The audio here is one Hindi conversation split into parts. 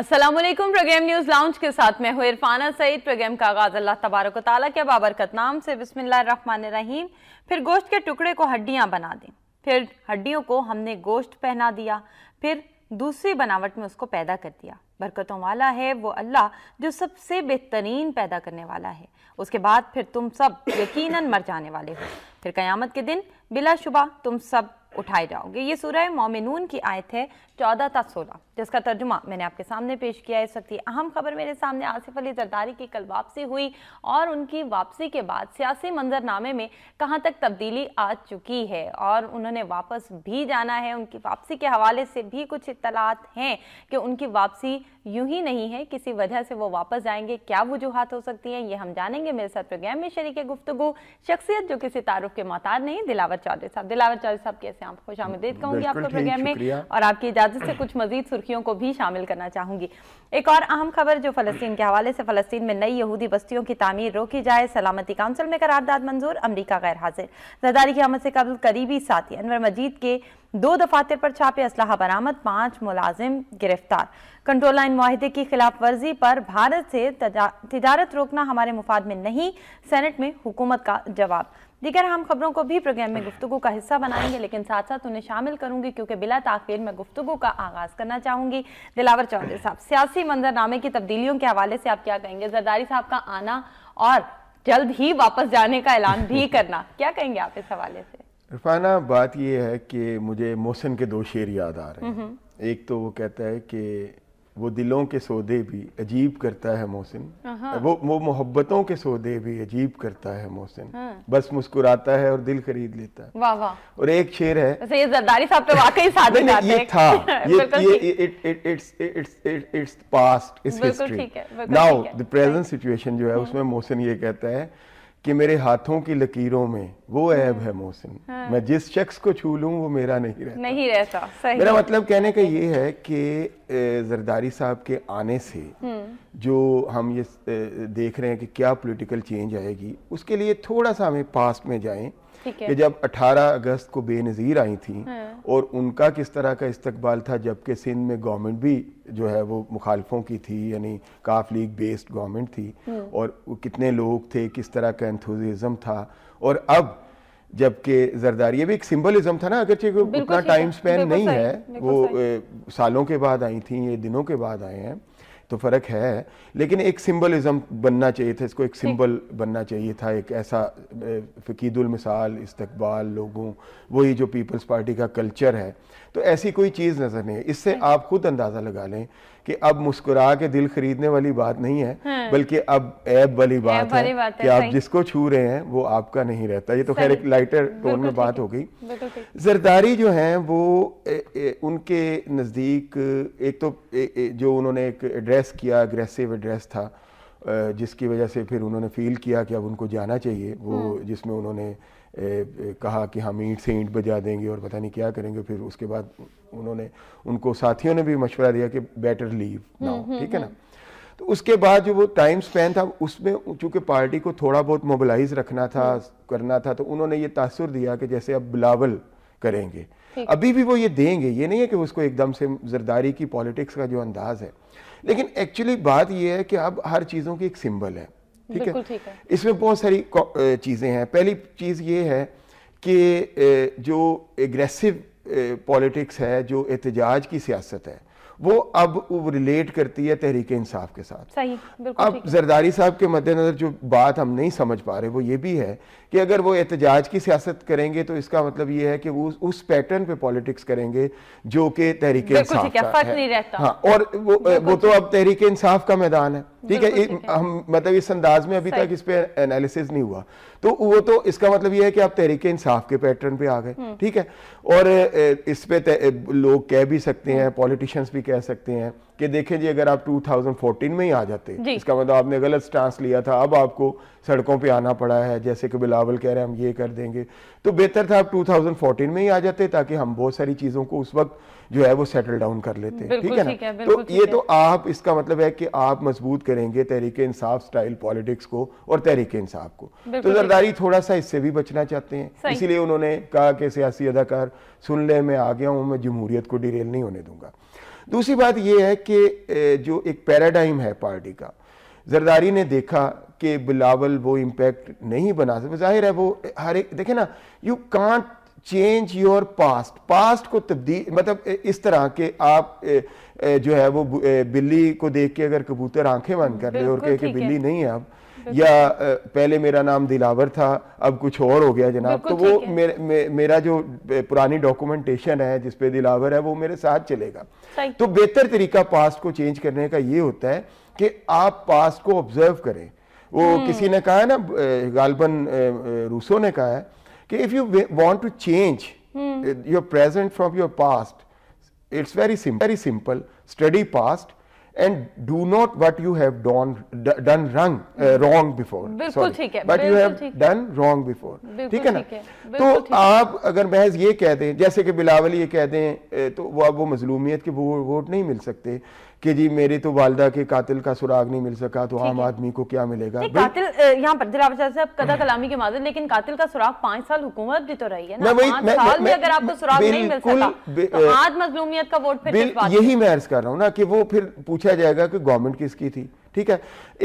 असलम प्रोग्राम न्यूज़ लाउंज के साथ मैं हूँ इरफाना सईद प्रोग्राम का आगाज़ अल्लाह तबारक ताली के बाबरकत नाम से बसमिल्ल रहीम फिर गोश्त के टुकड़े को हड्डियाँ बना दें फिर हड्डियों को हमने गोश्त पहना दिया फिर दूसरी बनावट में उसको पैदा कर दिया बरकतों वाला है वो अल्लाह जो सबसे बेहतरीन पैदा करने वाला है उसके बाद फिर तुम सब यकीन मर जाने वाले हो फिर क़यामत के दिन बिलाशुबा तुम सब उठाए जाओगे ये सूरह मोमिन की आयत है चौदह था सोलह जिसका तर्जुमा मैंने आपके सामने पेश किया इस वक्त अहम खबर मेरे सामने आसिफ अली जरदारी की कल वापसी हुई और उनकी वापसी के बाद सियासी मंजरनामे में कहाँ तक तब्दीली आ चुकी है और उन्होंने वापस भी जाना है उनकी वापसी के हवाले से भी कुछ इतलात हैं कि उनकी वापसी यूं ही नहीं है किसी वजह से वो वापस जाएंगे क्या वजूहत हो सकती हैं ये हम जानेंगे मेरे साथ प्रोग्राम में शरीक गुफ्तु शख्सियत जो किसी तारुफ के मतार नहीं दिलावर चौधरी साहब दिलावर चौधरी साहब कैसे आप खुश आमदेद कहूँगी आपको प्रोग्राम में और आपकी इजाजत इजाजत से कुछ मजीद सुर्खियों को भी शामिल करना चाहूंगी एक और अहम खबर जो फलस्तीन के हवाले से फलस्तीन में नई यहूदी बस्तियों की तमीर रोकी जाए सलामती काउंसिल में करारदाद मंजूर अमरीका गैर हाजिर जदारी की आमद से कबल करीबी साथी अनवर मजीद के दो दफातर पर छापे असलाह बरामद पांच मुलाजिम गिरफ्तार कंट्रोल लाइन माहे की खिलाफ वर्जी पर भारत से तजारत रोकना हमारे मुफाद में नहीं सेनेट में हुकूमत का जवाब दीगर अहम खबरों को भी प्रोग्राम में गुफ्तु का हिस्सा बनाएंगे लेकिन साथ साथ उन्हें शामिल करूंगी क्योंकि बिला ताखिर मैं गुफ्तु का आगाज करना चाहूंगी दिलावर चौधरी साहब सियासी मंजरनामे की तब्दीलियों के हवाले से आप क्या कहेंगे जरदारी साहब का आना और जल्द ही वापस जाने का ऐलान भी करना क्या कहेंगे आप इस हवाले से इरफाना बात यह है कि मुझे मोहसिन के दो शेर याद आ रहे हैं एक तो वो कहता है कि वो दिलों के सौदे भी अजीब करता है मोहसिन वो वो मोहब्बतों के सौदे भी अजीब करता है मोहसिन हाँ। बस मुस्कुराता है और दिल खरीद लेता है वाह वाह और एक शेर है तो ये जरदारी साहब पे वाकई साधे जाते ये था ये ये it's past it's history now the present situation जो है हम्म। उसमें मोहसिन ये कहता है कि मेरे हाथों की लकीरों में वो ऐब है मोहसिन हाँ। मैं जिस शख्स को छू लूँ वो मेरा नहीं रहता नहीं रहता सही मेरा मतलब कहने का ये है कि जरदारी साहब के आने से हम्म। जो हम ये देख रहे हैं कि क्या पॉलिटिकल चेंज आएगी उसके लिए थोड़ा सा हमें पास्ट में जाएं कि जब 18 अगस्त को बेनज़ीर आई थी हाँ। और उनका किस तरह का इस्तकबाल था जबकि सिंध में गवर्नमेंट भी जो है वो मुखालफों की थी यानी काफ लीग बेस्ड गवर्नमेंट थी हाँ। और कितने लोग थे किस तरह का एंथुजिज्म था और अब जबकि जरदारी भी एक सिंबलिज्म था ना अगर उतना टाइम स्पेन नहीं है वो सालों के बाद आई थी ये दिनों के बाद आए हैं तो फ़र्क है लेकिन एक सिंबलिज्म बनना चाहिए था इसको एक सिंबल बनना चाहिए था एक ऐसा फ़कीदुलमिसाल इस्तकबाल लोगों वही जो पीपल्स पार्टी का कल्चर है तो ऐसी कोई चीज़ नज़र नहीं है इससे आप खुद अंदाज़ा लगा लें कि अब मुस्कुरा के दिल खरीदने वाली बात नहीं है हाँ। बल्कि अब ऐब वाली बात है, बात है कि आप जिसको छू रहे हैं वो आपका नहीं रहता ये तो खैर एक लाइटर टोन में बात हो गई जरदारी जो हैं वो ए, ए, उनके नज़दीक एक तो ए, ए, जो उन्होंने एक एड्रेस किया अग्रेसिव एड्रेस था जिसकी वजह से फिर उन्होंने फील किया कि अब उनको जाना चाहिए वो हम्म। जिसमें उन्होंने ए, ए, कहा कि हम ईंट से ईंट बजा देंगे और पता नहीं क्या करेंगे फिर उसके बाद उन्होंने उनको साथियों ने भी मशवरा दिया कि बेटर लीव नाउ ठीक है ना हम्म। तो उसके बाद जो वो टाइम स्पेंड था उसमें चूंकि पार्टी को थोड़ा बहुत मोबिलाइज रखना था हम्म। करना था तो उन्होंने ये तासर दिया कि जैसे अब बिलावल करेंगे अभी भी वो ये देंगे ये नहीं है कि उसको एकदम से जरदारी की पॉलिटिक्स का जो अंदाज है लेकिन एक्चुअली बात ये है कि अब हर चीज़ों की एक सिंबल है ठीक है? है इसमें बहुत सारी चीज़ें हैं पहली चीज़ ये है कि जो एग्रेसिव पॉलिटिक्स है जो एहतजाज की सियासत है वो अब रिलेट करती है तहरीक इंसाफ के साथ सही अब जरदारी साहब के मद्देनज़र जो बात हम नहीं समझ पा रहे वो ये भी है कि अगर वो एहतजाज की सियासत करेंगे तो इसका मतलब ये है कि वो उस, पैटर्न पे पॉलिटिक्स करेंगे जो कि तहरीक इंसाफ का है नहीं रहता। हाँ, और वो वो तो अब तहरीक इंसाफ का मैदान है ठीक है हम मतलब इस अंदाज में अभी तक इस पर एनालिसिस नहीं हुआ तो वो तो इसका मतलब ये है कि आप तहरीक इंसाफ के पैटर्न पे आ गए हम्म। ठीक है और इस पे लोग कह भी सकते हैं हम्म। पॉलिटिशियंस भी कह सकते हैं कि देखें जी अगर आप 2014 में ही आ जाते इसका मतलब आपने गलत स्टांस लिया था अब आपको सड़कों पे आना पड़ा है जैसे कि बिलावल कह रहे हैं हम ये कर देंगे तो बेहतर था आप 2014 में ही आ जाते ताकि हम बहुत सारी चीज़ों को उस वक्त जो है वो सेटल डाउन कर लेते हैं ठीक है ना है, तो ये तो आप इसका मतलब है कि आप मजबूत करेंगे तहरीक इंसाफ स्टाइल पॉलिटिक्स को और तहरीक इंसाफ को तो जरदारी थोड़ा सा इससे भी बचना चाहते हैं इसीलिए उन्होंने कहा कि सियासी अदाकार सुन ले मैं आ गया हूँ मैं जमहूरियत को डिरेल नहीं होने दूंगा दूसरी बात यह है कि जो एक पैराडाइम है पार्टी का जरदारी ने देखा कि बिलावल वो इम्पैक्ट नहीं बना सकते जाहिर है वो हर एक देखे ना you can't change your past past को तब्दील मतलब इस तरह के आप जो है वो बिल्ली को देख के अगर कबूतर आंखें बंद कर रहे हो और कहे कि बिल्ली नहीं है आप या पहले मेरा नाम दिलावर था अब कुछ और हो गया जनाब तो वो मेर, मे, मेरा जो पुरानी डॉक्यूमेंटेशन है जिसपे दिलावर है वो मेरे साथ चलेगा तो बेहतर तरीका पास्ट को चेंज करने का ये होता है कि आप पास्ट को ऑब्जर्व करें वो हम्म। किसी ने कहा है ना गालबन रूसो ने कहा है कि if you want to change your present from your past it's very simple very simple study past and do not what you have done wrong wrong before ठीक है but you have done wrong before ठीक है ना तो आप अगर महज ये कह दें जैसे कि बिलावली ये कह दें तो वो अब वो मजलूमियत के वोट नहीं मिल सकते कि जी मेरे तो वालदा के कातिल का सुराग नहीं मिल सका तो आम आदमी को क्या मिलेगा कातिल यहाँ पर जरा साहब कदा कलामी के माध्यम लेकिन कातिल का सुराग पांच साल हुकूमत भी तो रही है ना मैं, साल मैं, अगर आपको सुराग नहीं मिल सका तो आज मजलूमियत का वोट फिर यही मैं अर्ज कर रहा हूँ ना कि वो फिर पूछा जाएगा कि गवर्नमेंट किसकी थी ठीक है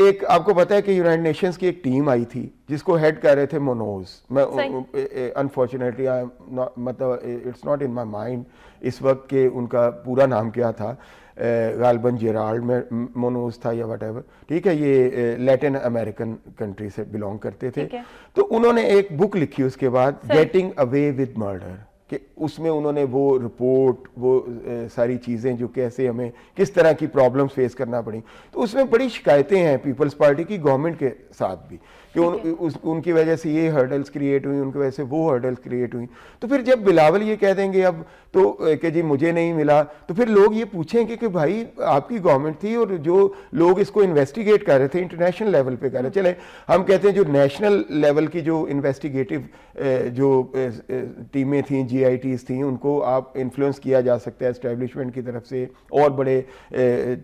एक आपको पता है कि यूनाइटेड नेशंस की एक टीम आई थी जिसको हेड कर रहे थे मोनोज मैं अनफॉर्चुनेटली आई मतलब it's not in my mind इस वक्त के उनका पूरा नाम क्या था गालबन जेराल्ड में मोनोज था या वट ठीक है ये लैटिन अमेरिकन कंट्री से बिलोंग करते थे तो उन्होंने एक बुक लिखी उसके बाद गेटिंग अवे विद मर्डर कि उसमें उन्होंने वो रिपोर्ट वो ए, uh, सारी चीज़ें जो कैसे हमें किस तरह की प्रॉब्लम्स फेस करना पड़ी तो उसमें बड़ी शिकायतें हैं पीपल्स पार्टी की गवर्नमेंट के साथ भी कि उन, उस, उनकी वजह से ये हर्डल्स क्रिएट हुई उनकी वजह से वो हर्डल्स क्रिएट हुई तो फिर जब बिलावल ये कह देंगे अब तो कि जी मुझे नहीं मिला तो फिर लोग ये पूछेंगे कि भाई आपकी गवर्नमेंट थी और जो लोग इसको इन्वेस्टिगेट कर रहे थे इंटरनेशनल लेवल पे कर रहे हम्म। चले हम कहते हैं जो नेशनल लेवल की जो इन्वेस्टिगेटिव जो टीमें थी जी थी उनको आप इन्फ्लुएंस किया जा सकता है इस्टेब्लिशमेंट की तरफ से और बड़े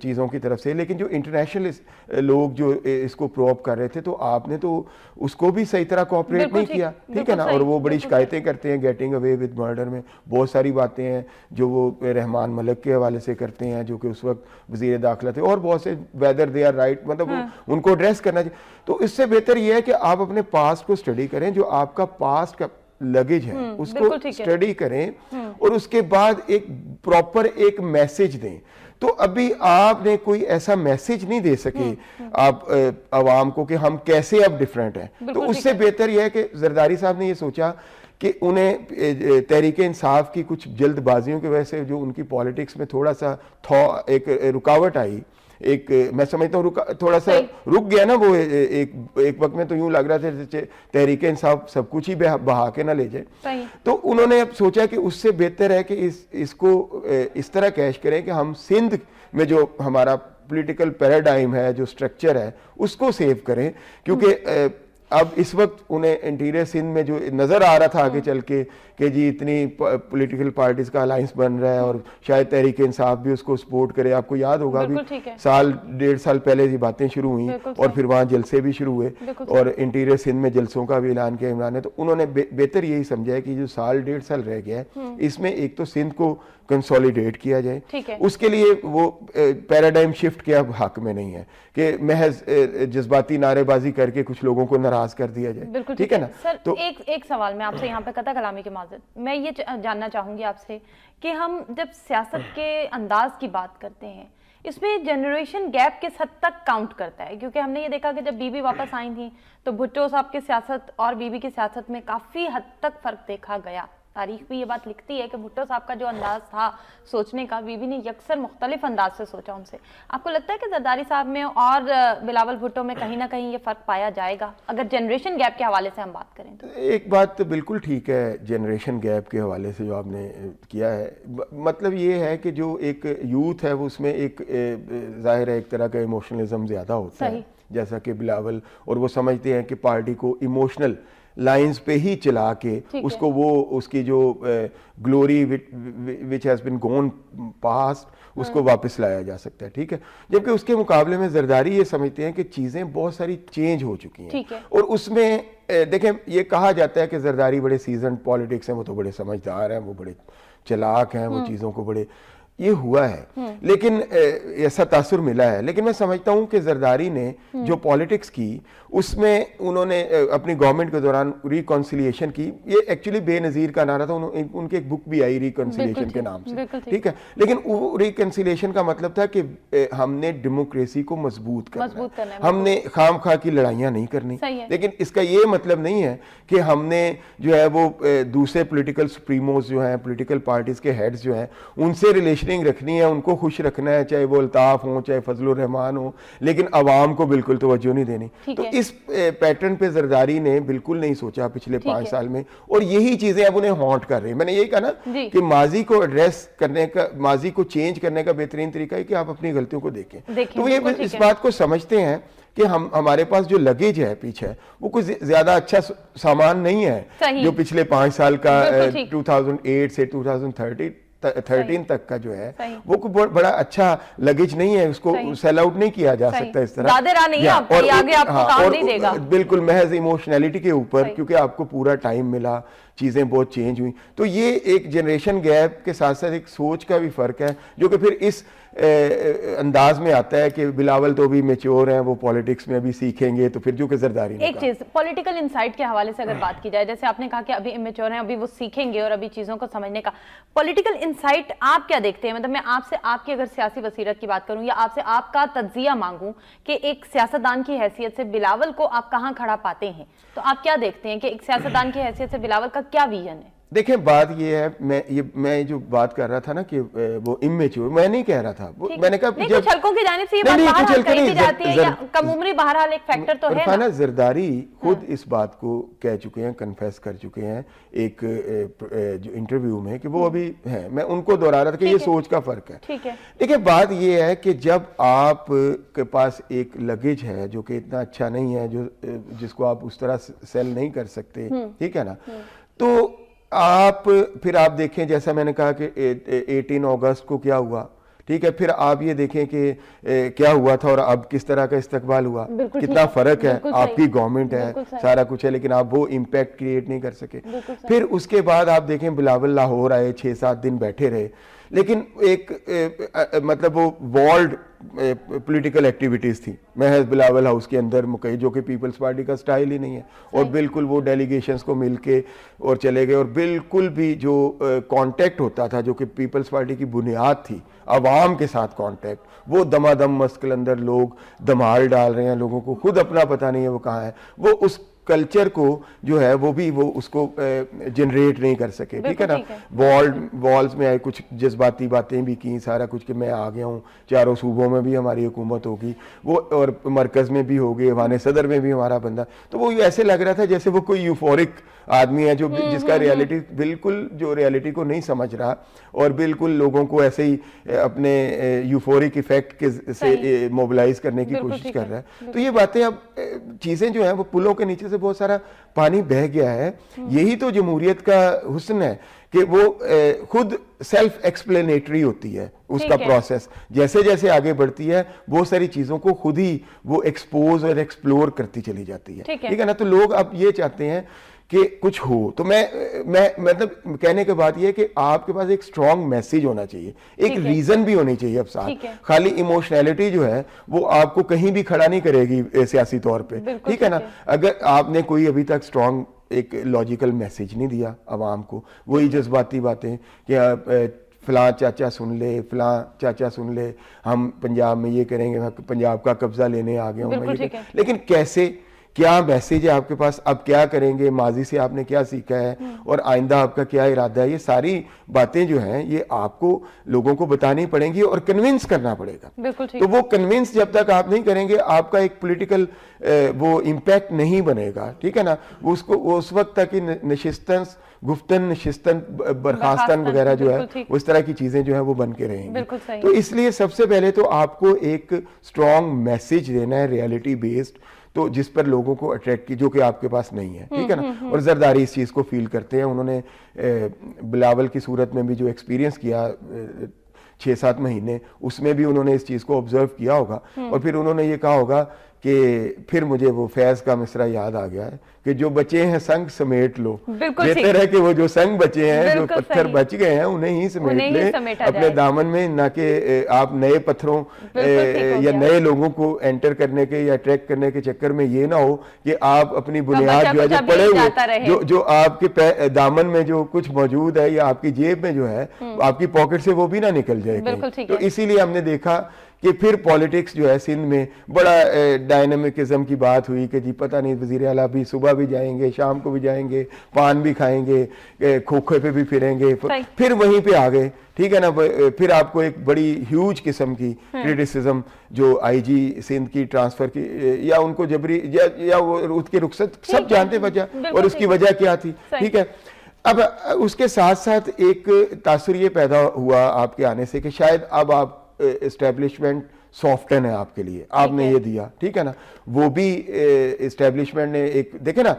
चीज़ों की तरफ से लेकिन जो इंटरनेशनल लोग जो इसको प्रोप कर रहे थे तो आपने तो उसको भी सही तरह कोऑपरेट नहीं किया ठीक है ना और वो बड़ी शिकायतें करते हैं गेटिंग अवे विद मर्डर में बहुत सारी बातें हैं जो वो रहमान मलक के हवाले से करते हैं जो कि उस वक्त वजीर दाखिला थे और बहुत से वेदर दे आर राइट मतलब हाँ। उनको एड्रेस करना चाहिए तो इससे बेहतर यह है कि आप अपने पास्ट को स्टडी करें जो आपका पास्ट का लगेज है हम्म, उसको स्टडी करें हम्म। और उसके बाद एक प्रॉपर एक मैसेज दें तो अभी आपने कोई ऐसा मैसेज नहीं दे सके हम्म, हम्म। आप आवाम को कि हम कैसे अब डिफरेंट हैं तो उससे बेहतर यह है कि जरदारी साहब ने यह सोचा कि उन्हें तहरीक इंसाफ की कुछ जल्दबाजियों की वजह से जो उनकी पॉलिटिक्स में थोड़ा सा थौ एक रुकावट आई एक मैं समझता हूँ थोड़ा सा रुक गया ना वो एक एक वक्त में तो यूं लग रहा था जैसे तहरीक इंसाफ सब कुछ ही बहा के ना ले जाए तो उन्होंने अब सोचा कि उससे बेहतर है कि इस इसको इस तरह कैश करें कि हम सिंध में जो हमारा पॉलिटिकल पैराडाइम है जो स्ट्रक्चर है उसको सेव करें क्योंकि हम्म। अब इस वक्त उन्हें इंटीरियर सिंध में जो नज़र आ रहा था आगे हाँ। चल के कि जी इतनी पॉलिटिकल पार्टीज का अलायंस बन रहा है और शायद तहरीक इंसाफ भी उसको सपोर्ट करे आपको याद होगा अभी साल डेढ़ साल पहले ये बातें शुरू हुई और फिर वहाँ जलसे भी शुरू हुए और इंटीरियर सिंध में जलसों का भी ऐलान किया इमरान ने तो उन्होंने बेहतर यही समझा है कि जो साल डेढ़ साल रह गया है हम्म। इसमें एक तो सिंध को कंसोलिडेट किया जाए उसके लिए वो पैराडाइम शिफ्ट के अब हक में नहीं है कि महज जज्बाती नारेबाजी करके कुछ लोगों को नाराज कर दिया जाए ठीक, ठीक है ना सर तो एक एक सवाल मैं आपसे यहाँ पे कथा कलामी के माजर मैं ये जानना चाहूंगी आपसे कि हम जब सियासत के अंदाज की बात करते हैं इसमें जनरेशन गैप किस हद तक काउंट करता है क्योंकि हमने ये देखा कि जब बीबी वापस आई थी तो भुट्टो साहब की सियासत और बीबी की सियासत में काफ़ी हद तक फ़र्क देखा गया तारीख भी ये बात लिखती है कि भुट्टो साहब का जो अंदाज था सोचने का बीबी ने यकसर मुख्तलिफ अंदाज से सोचा उनसे आपको लगता है कि जरदारी साहब में और बिलावल भुट्टो में कहीं ना कहीं ये फ़र्क पाया जाएगा अगर जनरेशन गैप के हवाले से हम बात करें तो एक बात तो बिल्कुल ठीक है जनरेशन गैप के हवाले से जो आपने किया है मतलब ये है कि जो एक यूथ है वो उसमें एक ज़ाहिर है एक तरह का इमोशनलिज्म ज़्यादा होता है जैसा कि बिलावल और वो समझते हैं कि पार्टी को इमोशनल लाइंस पे ही चला के उसको वो उसकी जो glory which has been gone past उसको वापस लाया जा सकता है ठीक है जबकि उसके मुकाबले में जरदारी ये समझते हैं कि चीज़ें बहुत सारी चेंज हो चुकी हैं है। और उसमें देखें ये कहा जाता है कि जरदारी बड़े सीजन पॉलिटिक्स हैं वो तो बड़े समझदार हैं वो बड़े चलाक हैं वो हाँ। चीज़ों को बड़े ये हुआ है हम्म। लेकिन ऐसा तासुर मिला है लेकिन मैं समझता हूँ कि जरदारी ने हम्म। जो पॉलिटिक्स की उसमें उन्होंने अपनी गवर्नमेंट के दौरान रिकॉन्सिलिएशन की ये एक्चुअली बेनज़ीर का नारा था उन्होंने उनकी एक बुक भी आई रिकॉन्सिलिएशन के नाम से ठीक है लेकिन वो रिकॉन्सिलिएशन का मतलब था कि हमने डेमोक्रेसी को मजबूत करना, करना हमने खाम खा की लड़ाइयाँ नहीं करनी लेकिन इसका ये मतलब नहीं है कि हमने जो है वो दूसरे पोलिटिकल सुप्रीमोज जो हैं पोलिटिकल पार्टीज के हेड्स जो हैं उनसे रिलेशन पोजिशनिंग रखनी है उनको खुश रखना है चाहे वो अल्ताफ़ हों चाहे फजल रहमान हो लेकिन आवाम को बिल्कुल तोज्जो नहीं देनी तो इस पैटर्न पे जरदारी ने बिल्कुल नहीं सोचा पिछले पाँच साल में और यही चीज़ें अब उन्हें हॉन्ट कर रही है मैंने यही कहा ना कि माजी को एड्रेस करने का माजी को चेंज करने का बेहतरीन तरीका है कि आप अपनी गलतियों को देखें तो ये इस बात को समझते हैं कि हम हमारे पास जो लगेज है पीछे वो कुछ ज्यादा अच्छा सामान नहीं है जो पिछले पांच साल का 2008 से 2030 थर्टीन तक का जो है वो कोई बड़ा अच्छा लगेज नहीं है उसको सेल आउट नहीं किया जा सकता इस तरह नहीं आप, और, आगे आपको हाँ, काम और, नहीं देगा बिल्कुल महज इमोशनैलिटी के ऊपर क्योंकि आपको पूरा टाइम मिला चीज़ें बहुत चेंज हुई तो ये एक जनरेशन गैप के साथ साथ एक सोच का भी फ़र्क है जो कि फिर इस ए, अंदाज में आता है कि बिलावल तो भी मेच्योर हैं वो पॉलिटिक्स में अभी सीखेंगे तो फिर जो कि जरदारी एक चीज़ पॉलिटिकल इंसाइट के हवाले से अगर बात की जाए जैसे आपने कहा कि अभी इमेच्योर हैं अभी वो सीखेंगे और अभी चीज़ों को समझने का पॉलिटिकल इंसाइट आप क्या देखते हैं मतलब मैं आपसे आपकी अगर सियासी वसीरत की बात करूँ या आपसे आपका तज्जिया मांगूँ कि एक सियासतदान की हैसियत से बिलावल को आप कहाँ खड़ा पाते हैं तो आप क्या देखते हैं कि एक सियासतदान की हैसियत से बिलावल का क्या विजन है देखें बात ये है मैं ये मैं जो बात कर रहा था ना कि वो इमेच्योर मैं नहीं कह रहा था वो मैंने कहा जब हलकों की जाने से ये बात नहीं, बाहर की जाती है या कम उम्री बहरहाल एक फैक्टर तो है ना खाना जरदारी खुद हाँ। इस बात को कह चुके हैं कन्फेस कर चुके हैं एक जो इंटरव्यू में कि वो हाँ। अभी है मैं उनको दोहरा रहा था कि ये सोच का फर्क है ठीक है देखिए बात ये है कि जब आप के पास एक लगेज है जो कि इतना अच्छा नहीं है जो जिसको आप उस तरह सेल नहीं कर सकते हम्म। ठीक है ना हम्म। तो आप फिर आप देखें जैसा मैंने कहा कि 18 अगस्त को क्या हुआ ठीक है फिर आप ये देखें कि ए, क्या हुआ था और अब किस तरह का इस्तकबाल हुआ कितना फ़र्क है आपकी गवर्नमेंट है सारा कुछ है लेकिन आप वो इम्पैक्ट क्रिएट नहीं कर सके फिर उसके बाद आप देखें बिलावल लाहौर आए छः सात दिन बैठे रहे लेकिन एक ए, मतलब वो वॉल्ड पॉलिटिकल एक्टिविटीज़ थी महज बिलावल हाउस के अंदर मुकई जो कि पीपल्स पार्टी का स्टाइल ही नहीं है और बिल्कुल वो डेलीगेशंस को मिल के और चले गए और बिल्कुल भी जो कांटेक्ट होता था जो कि पीपल्स पार्टी की बुनियाद थी आवाम के साथ कांटेक्ट वो दमादम मस्कल अंदर लोग दमाल डाल रहे हैं लोगों को खुद अपना पता नहीं है वो कहाँ है वो उस कल्चर को जो है वो भी वो उसको जनरेट नहीं कर सके ठीक है ना वॉल वॉल्स में आए कुछ जज्बाती बातें भी की सारा कुछ कि मैं आ गया हूँ चारों सूबों में भी हमारी हुकूमत होगी वो और मरकज़ में भी होगी गई सदर में भी हमारा बंदा तो वो ऐसे लग रहा था जैसे वो कोई यूफोरिक आदमी है जो हम्म, जिसका रियलिटी हम्म, हम्म। बिल्कुल जो रियलिटी को नहीं समझ रहा और बिल्कुल लोगों को ऐसे ही अपने यूफोरिक इफेक्ट के से मोबिलाइज करने की कोशिश कर रहा है तो ये बातें अब चीज़ें जो है वो पुलों के नीचे से बहुत सारा पानी बह गया है यही तो जमहूरियत का हुसन है कि वो खुद सेल्फ एक्सप्लेनेटरी होती है उसका प्रोसेस जैसे जैसे आगे बढ़ती है वो सारी चीज़ों को खुद ही वो एक्सपोज और एक्सप्लोर करती चली जाती है ठीक है ना तो लोग अब ये चाहते हैं कि कुछ हो तो मैं मैं मतलब कहने की बात यह है कि आपके पास एक स्ट्रॉन्ग मैसेज होना चाहिए एक रीजन भी होनी चाहिए अब साथ खाली इमोशनैलिटी जो है वो आपको कहीं भी खड़ा नहीं करेगी सियासी तौर पे ठीक है ना अगर आपने कोई अभी तक स्ट्रॉन्ग एक लॉजिकल मैसेज नहीं दिया आवाम को वही जज्बाती बातें कि फ़लाँ चाचा सुन ले फ़लाँ चाचा सुन ले हम पंजाब में ये करेंगे पंजाब का कब्ज़ा लेने आ गए लेकिन कैसे क्या मैसेज है आपके पास अब क्या करेंगे माजी से आपने क्या सीखा है हम्म। और आइंदा आपका क्या इरादा है ये सारी बातें जो हैं ये आपको लोगों को बतानी पड़ेंगी और कन्विंस करना पड़ेगा बिल्कुल तो वो कन्विंस जब तक आप नहीं करेंगे आपका एक पोलिटिकल वो इम्पैक्ट नहीं बनेगा ठीक है ना उसको उस वक्त तक नशिस्तन गुफ्तन नशिस्तन बर्खास्तन वगैरह जो है उस तरह की चीज़ें जो है वो बन के रहेंगी तो इसलिए सबसे पहले तो आपको एक स्ट्रॉन्ग मैसेज देना है रियलिटी बेस्ड तो जिस पर लोगों को अट्रैक्ट की जो कि आपके पास नहीं है ठीक है ना हम्म, हम्म, हम्म। और जरदारी इस चीज़ को फील करते हैं उन्होंने बिलावल की सूरत में भी जो एक्सपीरियंस किया छः सात महीने उसमें भी उन्होंने इस चीज़ को ऑब्जर्व किया होगा और फिर उन्होंने ये कहा होगा कि फिर मुझे वो फैज का मिसरा याद आ गया है कि जो बचे हैं संग समेट लो बेहतर है कि वो जो संग बचे हैं जो पत्थर बच गए हैं उन्हें ही समेट ले अपने दामन में ना कि आप नए पत्थरों या नए लोगों को एंटर करने के या ट्रैक करने के चक्कर में ये ना हो कि आप अपनी बुनियाद जो है जो पड़े हुए जो जो आपके दामन में जो कुछ मौजूद है या आपकी जेब में जो है हम्म। आपकी पॉकेट से वो भी ना निकल जाए तो इसीलिए हमने देखा कि फिर पॉलिटिक्स जो है सिंध में बड़ा डायनमिकज़म की बात हुई कि जी पता नहीं वजीर अला भी सुबह भी जाएंगे शाम को भी जाएंगे पान भी खाएंगे खोखे पे भी फिरेंगे फिर वहीं पे आ गए ठीक है ना फिर आपको एक बड़ी ह्यूज किस्म की क्रिटिसिज्म हम्म। जो आईजी सिंध की ट्रांसफर की या उनको जबरी या, या वो उसके रुखसत सब जानते वजह और उसकी वजह क्या थी ठीक है अब उसके साथ साथ एक तासर ये पैदा हुआ आपके आने से कि शायद अब आप इस्टेब्लिशमेंट सॉफ्टन है आपके लिए आपने ये दिया ठीक है ना वो भी इस्टेब्लिशमेंट ने एक देखे ना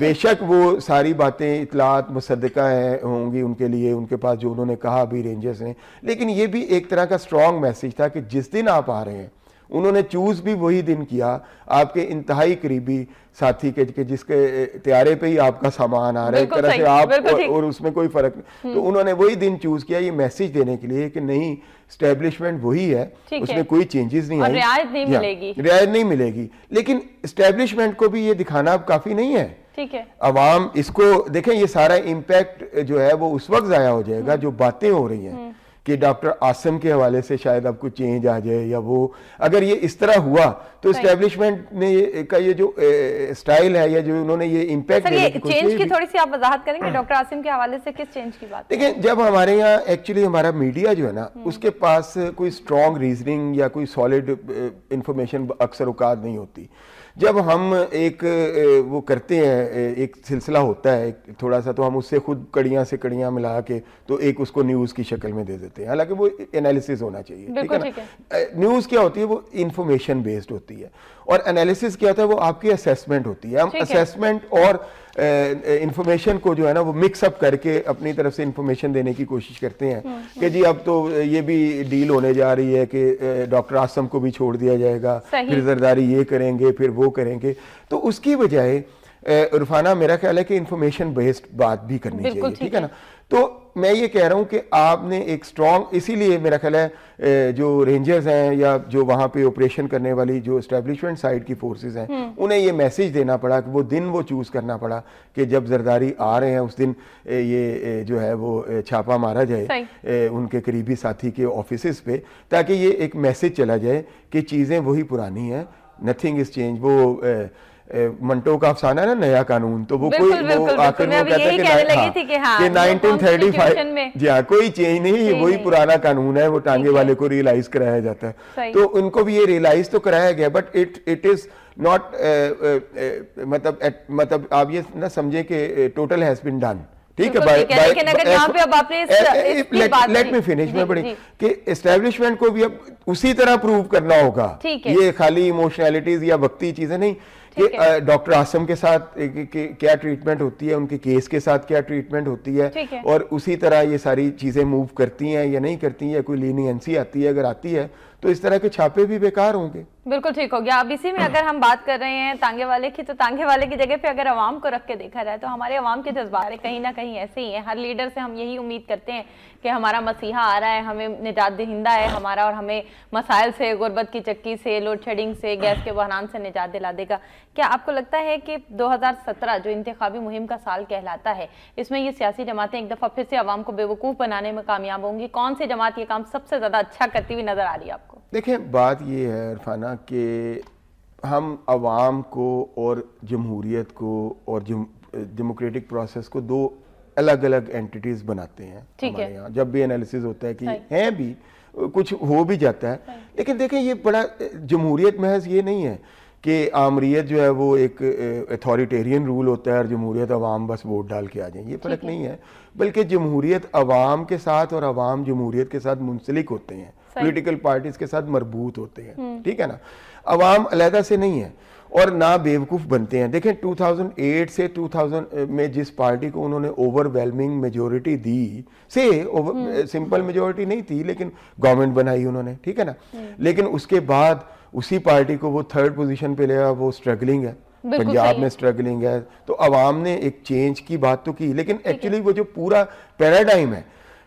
बेशक वो सारी बातें इतलात मुसदा हैं होंगी उनके लिए उनके पास जो उन्होंने कहा भी रेंजर्स हैं लेकिन ये भी एक तरह का स्ट्रॉन्ग मैसेज था कि जिस दिन आप आ रहे हैं उन्होंने चूज़ भी वही दिन किया आपके इंतहाई करीबी साथी के, के जिसके त्यारे पे ही आपका सामान आ रहा है एक तरह से आप और, और उसमें कोई फ़र्क नहीं तो हम्म। उन्होंने वही दिन चूज़ किया ये मैसेज देने के लिए कि नहीं स्टैब्लिशमेंट वही है उसमें है। कोई चेंजेस नहीं आई रियायत नहीं हाँ, मिलेगी रियायत नहीं मिलेगी लेकिन स्टैब्लिशमेंट को भी ये दिखाना अब काफ़ी नहीं है ठीक है अवाम इसको देखें ये सारा इम्पैक्ट जो है वो उस वक्त ज़ाया हो जाएगा हम्म। जो बातें हो रही हैं हम्म। कि डॉक्टर आसम के हवाले से शायद आपको चेंज आ जाए या वो अगर ये इस तरह हुआ तो इस्टेब्लिशमेंट ने का ये जो स्टाइल है या जो उन्होंने ये इम्पैक्ट चेंज की थोड़ी सी आप वजाहत करेंगे hmm. डॉक्टर आसिम के हवाले से किस चेंज की बात देखिए जब हमारे यहाँ एक्चुअली हमारा मीडिया जो है ना hmm. उसके पास कोई स्ट्रॉन्ग रीजनिंग या कोई सॉलिड इंफॉर्मेशन अक्सर उकात नहीं होती जब हम एक वो करते हैं एक सिलसिला होता है थोड़ा सा तो हम उससे खुद कड़ियाँ से कड़ियाँ मिला के तो एक उसको न्यूज़ की शक्ल में दे देते सकते हैं हालांकि वो एनालिसिस होना चाहिए ठीक है ना न्यूज़ क्या होती है वो इन्फॉर्मेशन बेस्ड होती है और एनालिसिस क्या होता है वो आपकी असेसमेंट होती है हम असेसमेंट और इंफॉर्मेशन को जो है ना वो मिक्सअप करके अपनी तरफ से इंफॉर्मेशन देने की कोशिश करते हैं हम्म, कि जी अब तो ये भी डील होने जा रही है कि डॉक्टर आसम को भी छोड़ दिया जाएगा फिर जरदारी ये करेंगे फिर वो करेंगे तो उसकी बजाय रुफाना मेरा ख्याल है कि इंफॉर्मेशन बेस्ड बात भी करनी चाहिए ठीक है ना तो मैं ये कह रहा हूँ कि आपने एक स्ट्रॉन्ग इसीलिए मेरा ख्याल है जो रेंजर्स हैं या जो वहाँ पे ऑपरेशन करने वाली जो इस्टेब्लिशमेंट साइड की फोर्सेस हैं हम्म। उन्हें ये मैसेज देना पड़ा कि वो दिन वो चूज़ करना पड़ा कि जब जरदारी आ रहे हैं उस दिन ये जो है वो छापा मारा जाए उनके करीबी साथी के ऑफिस पे ताकि ये एक मैसेज चला जाए कि चीज़ें वही पुरानी हैं नथिंग इज़ चेंज वो ए, मंटो का अफसाना है ना नया कानून तो वो कोई वो आकर वो कहते हैं हाँ, कि, हाँ, कि, हाँ, कि 1935 जी हाँ कोई चेंज नहीं है वही पुराना कानून है वो टांगे वाले को रियलाइज कराया जाता है तो उनको भी ये रियलाइज तो कराया गया but it it is not मतलब मतलब आप ये ना समझे कि टोटल हैज बिन डन ठीक है bye bye let me finish मैं बड़ी कि एस्टेब्लिशमेंट को भी अब उसी तरह प्रूव करना होगा ये खाली इमोशनैलिटीज या वक्ती चीजें नहीं कि डॉक्टर आसम के साथ के, के, क्या ट्रीटमेंट होती है उनके केस के साथ क्या ट्रीटमेंट होती है, है। और उसी तरह ये सारी चीज़ें मूव करती हैं या नहीं करती हैं या कोई लीनियंसी आती है अगर आती है तो इस तरह के छापे भी बेकार होंगे बिल्कुल ठीक हो गया अब इसी में अगर हम बात कर रहे हैं तांगे वाले की तो तांगे वाले की जगह पे अगर आवाम को रख के देखा जाए तो हमारे आवाम के जज्बात कहीं ना कहीं ऐसे ही हैं हर लीडर से हम यही उम्मीद करते हैं कि हमारा मसीहा आ रहा है हमें निजात दहिंदा है हमारा और हमें मसाइल से गुर्बत की चक्की से लोड शेडिंग से गैस के बहरान से निजात दिला देगा क्या आपको लगता है कि दो जो इंतबी मुहिम का साल कहलाता है इसमें ये सियासी जमातें एक दफ़ा फिर से आवाम को बेवकूफ़ बनाने में कामयाब होंगी कौन सी जमात ये काम सबसे ज़्यादा अच्छा करती हुई नज़र आ रही है आपको देखें बात ये है इरफाना कि हम आवाम को और जमहूरीत को और डेमोक्रेटिक प्रोसेस को दो अलग अलग एंटिटीज बनाते हैं हमारे यहाँ जब भी एनालिसिस होता है कि हैं भी कुछ हो भी जाता है लेकिन देखें ये बड़ा जमहूरीत महज ये नहीं है कि आमरीत जो है वो एक अथॉरिटेरियन रूल होता है और जमहूरीत अवाम बस वोट डाल के आ जाए ये फ़र्क नहीं है बल्कि जमहूरीत आवाम के साथ और आवाम जमहूरीत के साथ मुंसलिक होते हैं पोलिटिकल पार्टीज के साथ मरबूत होते हैं हम्म। ठीक है ना अवाम अलहदा से नहीं है और ना बेवकूफ़ बनते हैं देखें 2008 से 2000 में जिस पार्टी को उन्होंने ओवरवेलमिंग मेजोरिटी दी से ओवर सिंपल मेजोरिटी नहीं थी लेकिन गवर्नमेंट बनाई उन्होंने ठीक है ना हम्म। लेकिन उसके बाद उसी पार्टी को वो थर्ड पोजीशन पे ले वो स्ट्रगलिंग है पंजाब में स्ट्रगलिंग है तो आवाम ने एक चेंज की बात तो की लेकिन एक्चुअली वो जो पूरा पैराडाइम है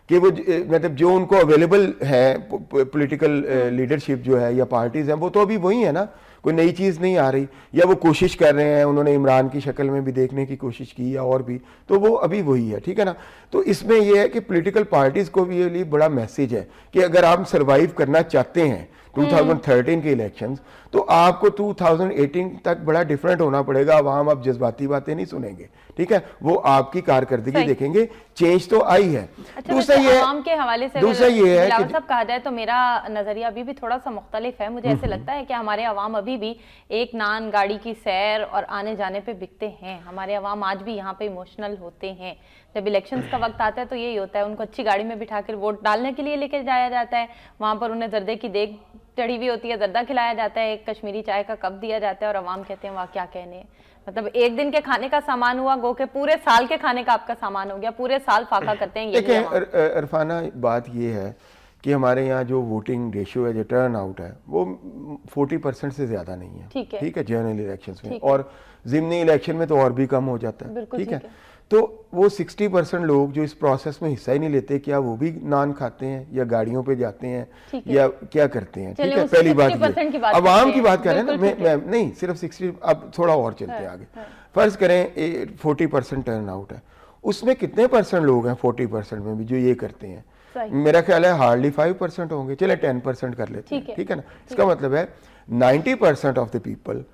कि वो मतलब जो उनको अवेलेबल है पॉलिटिकल लीडरशिप जो है या पार्टीज़ हैं वो तो अभी वही है ना कोई नई चीज़ नहीं आ रही या वो कोशिश कर रहे हैं उन्होंने इमरान की शक्ल में भी देखने की कोशिश की या और भी तो वो अभी वही है ठीक है ना तो इसमें यह है कि पॉलिटिकल पार्टीज़ को भी ये लिए बड़ा मैसेज है कि अगर आप सर्वाइव करना चाहते हैं 2013 हम्म। के इलेक्शंस तो आपको 2018 तक बड़ा डिफरेंट होना पड़ेगा वहां हम अब जज्बाती बातें नहीं सुनेंगे ठीक है वो आपकी कारकर्दगी देखेंगे चेंज तो आई है अच्छा, दूसरा ये के हवाले से दूसरा ये है कि कहा जाए तो मेरा नजरिया अभी भी थोड़ा सा मुख्तलिफ है मुझे ऐसे लगता है कि हमारे आवाम अभी भी एक नान गाड़ी की सैर और आने जाने पे बिकते हैं हमारे आवाम आज भी यहाँ पे इमोशनल होते हैं जब इलेक्शंस का वक्त आता है तो यही होता है उनको अच्छी गाड़ी में बिठाकर वोट डालने के लिए लेके जाया जाता है वहां पर उन्हें जर्दे की देख चढ़ी हुई होती है जर्दा खिलाया जाता है एक कश्मीरी चाय का कप दिया जाता है और आवाम कहते हैं वहाँ क्या कहने मतलब एक दिन के खाने का सामान हुआ गो के पूरे साल के खाने का आपका सामान हो गया पूरे साल फाका करते हैं ये अरफाना बात ये है कि हमारे यहाँ जो वोटिंग रेशियो है जो टर्न आउट है वो 40 परसेंट से ज़्यादा नहीं है ठीक है ठीक है जनरल इलेक्शन में और जिमनी इलेक्शन में तो और भी कम हो जाता है ठीक है तो वो 60 परसेंट लोग जो इस प्रोसेस में हिस्सा ही नहीं लेते क्या वो भी नान खाते हैं या गाड़ियों पे जाते हैं या क्या करते हैं ठीक है पहली बात अब आम की बात करें ना मैं, मैं नहीं सिर्फ 60 अब थोड़ा और चलते हैं हाँ, आगे हाँ। फर्ज करें फोर्टी परसेंट टर्न आउट है उसमें कितने परसेंट लोग हैं फोर्टी परसेंट में भी जो ये करते हैं मेरा ख्याल है हार्डली फाइव परसेंट होंगे चले टेन परसेंट कर लेते हैं ठीक है ना इसका मतलब है ninety percent of the people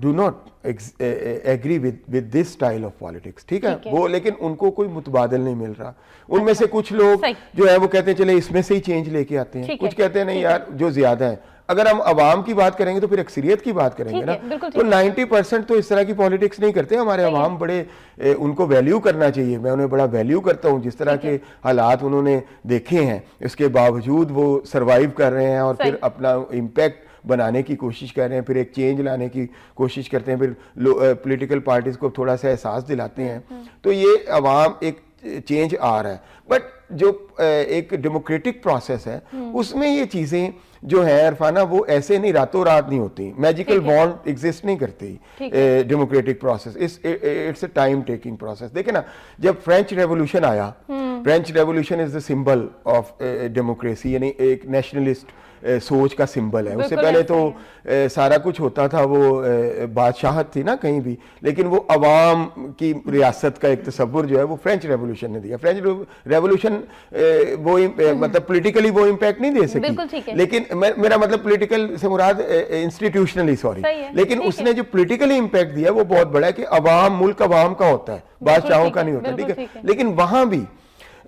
do not agree with with this style of politics ठीक है वो लेकिन उनको कोई मुतबादल नहीं मिल रहा उनमें से अच्छा। कुछ लोग जो है वो कहते हैं चले इसमें से ही चेंज लेके आते हैं कुछ कहते हैं नहीं यार जो ज्यादा है अगर हम आवाम की बात करेंगे तो फिर अक्सरियत की बात करेंगे ना तो 90 परसेंट तो इस तरह की पॉलिटिक्स नहीं करते हमारे अवाम बड़े ए, उनको वैल्यू करना चाहिए मैं उन्हें बड़ा वैल्यू करता हूँ जिस तरह के हालात उन्होंने देखे हैं इसके बावजूद वो सर्वाइव कर रहे हैं और फिर अपना इम्पैक्ट बनाने की कोशिश कर रहे हैं फिर एक चेंज लाने की कोशिश करते हैं फिर पोलिटिकल पार्टीज़ को थोड़ा सा एहसास दिलाते हैं हम्म, हम्म। तो ये आवाम एक चेंज आ रहा है बट जो एक डेमोक्रेटिक प्रोसेस है हम्म। उसमें ये चीज़ें जो है अरफाना वो ऐसे नहीं रातों रात नहीं होती मैजिकल बॉन्ड एग्जिस्ट नहीं करती democratic process it's a time taking process देखे ना जब फ्रेंच रेवोल्यूशन आया French revolution is the symbol of democracy यानी एक नेशनलिस्ट uh, सोच का सिंबल है उससे पहले तो uh, सारा कुछ होता था वो uh, बादशाहत थी ना कहीं भी लेकिन वो अवाम की रियासत का एक तस्वुर जो है वो फ्रेंच रेवोल्यूशन ने दिया फ्रेंच रेवोल्यूशन वो हम्म। मतलब पोलिटिकली वो इम्पैक्ट नहीं दे सकी लेकिन मेरा मतलब पोलिटिकल से मुराद इंस्टीट्यूशनली सॉरी लेकिन उसने जो पोलिटिकली इम्पैक्ट दिया वो बहुत बड़ा है कि अवाम मुल्क अवाम का होता है बादशाहों का नहीं होता ठीक है लेकिन वहाँ भी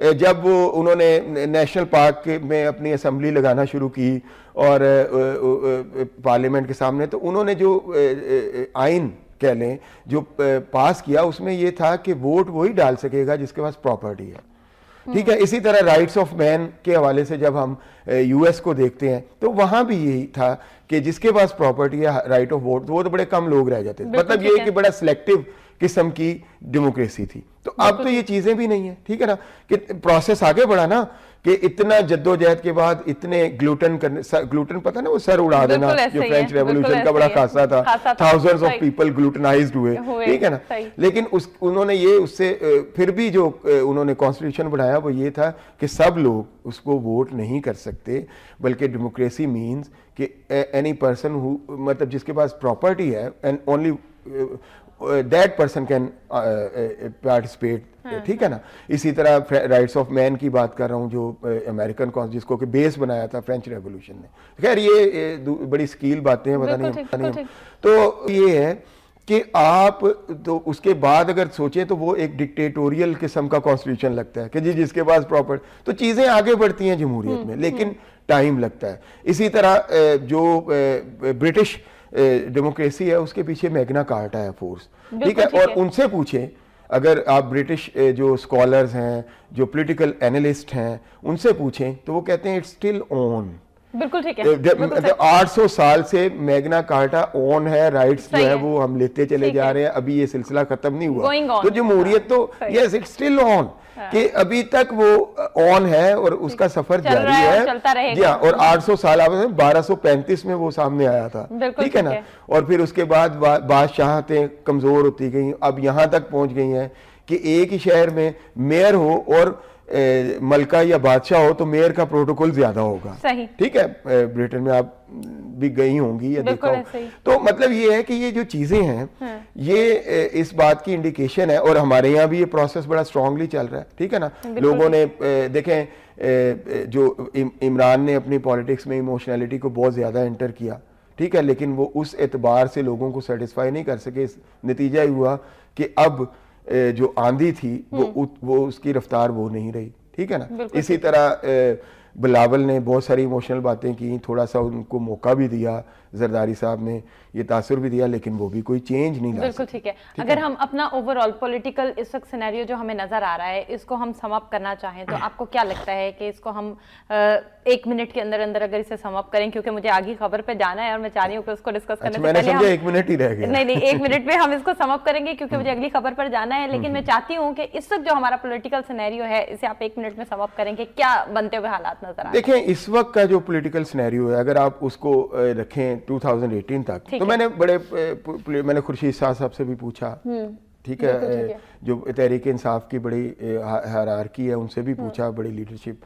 जब उन्होंने नेशनल पार्क में अपनी असम्बली लगाना शुरू की और पार्लियामेंट के सामने तो उन्होंने जो आइन कह लें जो पास किया उसमें ये था कि वोट वही डाल सकेगा जिसके पास प्रॉपर्टी है ठीक है इसी तरह राइट्स ऑफ मैन के हवाले से जब हम यूएस को देखते हैं तो वहां भी यही था कि जिसके पास प्रॉपर्टी है राइट ऑफ वोट वो तो बड़े कम लोग रह जाते थे मतलब ये कि बड़ा सिलेक्टिव किस्म की डेमोक्रेसी थी तो अब तो ये चीज़ें भी नहीं है ठीक है ना कि प्रोसेस आगे बढ़ा ना कि इतना जद्दोजहद के बाद इतने ग्लूटन करने ग्लूटन पता ना वो सर उड़ा देना जो फ्रेंच रेवोल्यूशन का बड़ा खासा था थाउजेंड्स ऑफ पीपल ग्लूटनाइज्ड हुए ठीक है ना लेकिन उस उन्होंने ये उससे फिर भी जो उन्होंने कॉन्स्टिट्यूशन बनाया वो ये था कि सब लोग उसको वोट नहीं कर सकते बल्कि डेमोक्रेसी मीन्स कि एनी पर्सन हु मतलब जिसके पास प्रॉपर्टी है and only that person can participate ठीक है हाँ। ना इसी तरह राइट्स ऑफ मैन की बात कर रहा हूँ जो अमेरिकन uh, जिसको कि बेस बनाया था फ्रेंच रेवोल्यूशन ने खैर ये बड़ी स्कील बातें हैं पता नहीं पता नहीं तो ये है कि आप तो उसके बाद अगर सोचें तो वो एक डिक्टेटोरियल किस्म का कॉन्स्टिट्यूशन लगता है कि जी जिसके पास प्रॉपर तो चीज़ें आगे बढ़ती हैं जमहूरियत हम्म, में लेकिन टाइम हम्म। लगता है इसी तरह uh, जो ब्रिटिश uh, डेमोक्रेसी है उसके पीछे मैग्ना कार्टा है फोर्स ठीक है और उनसे पूछें अगर आप ब्रिटिश जो स्कॉलर्स हैं जो पॉलिटिकल एनालिस्ट हैं उनसे पूछें तो वो कहते हैं इट्स स्टिल ऑन बिल्कुल ठीक है तो आठ सौ साल से मैग्ना कार्टा ऑन है राइट्स जो है वो हम लेते चले जा रहे हैं अभी ये सिलसिला खत्म नहीं हुआ तो जमहूरियत तो यस इट्स स्टिल ऑन कि अभी तक वो ऑन है और उसका सफर जारी है जी हाँ और 800 साल आप बारह सौ में वो सामने आया था ठीक है ना और फिर उसके बाद बादशाहतें कमजोर होती गई अब यहाँ तक पहुंच गई हैं कि एक ही शहर में मेयर हो और मलका या बादशाह हो तो मेयर का प्रोटोकॉल ज्यादा होगा सही ठीक है ब्रिटेन में आप भी गई होंगी या देखा हो तो मतलब ये है कि ये जो चीजें हैं हाँ। ये इस बात की इंडिकेशन है और हमारे यहाँ भी ये प्रोसेस बड़ा स्ट्रांगली चल रहा है ठीक है ना लोगों ने देखें जो इमरान ने अपनी पॉलिटिक्स में इमोशनैलिटी को बहुत ज्यादा एंटर किया ठीक है लेकिन वो उस एतबार से लोगों को सेटिस्फाई नहीं कर सके नतीजा ही हुआ कि अब जो आंधी थी वो हम्म। वो उसकी रफ्तार वो नहीं रही ठीक है ना इसी तरह बिलावल ने बहुत सारी इमोशनल बातें की थोड़ा सा उनको मौका भी दिया जरदारी साहब ने ये तासर भी दिया लेकिन वो भी कोई चेंज नहीं ला बिल्कुल ठीक है अगर हम अपना ओवरऑल पॉलिटिकल इस वक्त सिनेरियो जो हमें नज़र आ रहा है इसको हम समाप्त करना चाहें तो आपको क्या लगता है कि इसको हम एक मिनट के अंदर अंदर अगर इसे समाप्त करें क्योंकि मुझे आगे खबर पे जाना है और मैं चाह रही हूँ कि उसको डिस्कस करने अच्छा, मैंने समझा एक मिनट ही रह गया नहीं नहीं एक मिनट में हम इसको समाप्त करेंगे क्योंकि हम्म। मुझे अगली खबर पर जाना है लेकिन हम्म, मैं हम्म। चाहती हूँ कि इस वक्त जो हमारा पोलिटिकल सिनेरियो है इसे आप एक मिनट में समाप्त करेंगे क्या बनते हुए हालात नजर आ देखें इस वक्त का जो पोलिटिकल सिनेरियो है अगर आप उसको रखें टू तक तो मैंने बड़े मैंने खुर्शीद शाह साहब से भी पूछा हम्म, ठीक है जो तहरीक इंसाफ की बड़ी हरारकी है उनसे भी हम्म। पूछा बड़ी लीडरशिप